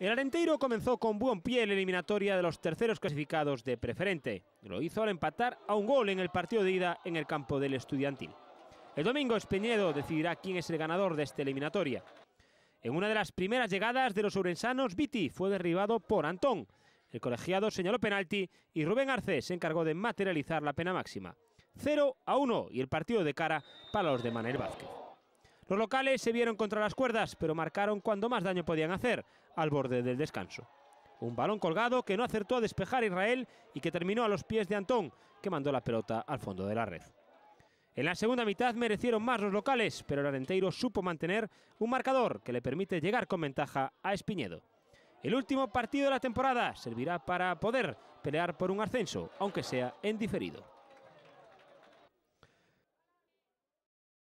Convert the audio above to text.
El Arenteiro comenzó con buen pie la eliminatoria de los terceros clasificados de preferente. Lo hizo al empatar a un gol en el partido de ida en el campo del Estudiantil. El domingo Espeñedo decidirá quién es el ganador de esta eliminatoria. En una de las primeras llegadas de los urensanos, Viti fue derribado por Antón. El colegiado señaló penalti y Rubén Arce se encargó de materializar la pena máxima. 0 a 1 y el partido de cara para los de Manuel Vázquez. Los locales se vieron contra las cuerdas, pero marcaron cuando más daño podían hacer, al borde del descanso. Un balón colgado que no acertó a despejar Israel y que terminó a los pies de Antón, que mandó la pelota al fondo de la red. En la segunda mitad merecieron más los locales, pero el Arenteiro supo mantener un marcador que le permite llegar con ventaja a Espiñedo. El último partido de la temporada servirá para poder pelear por un ascenso, aunque sea en diferido.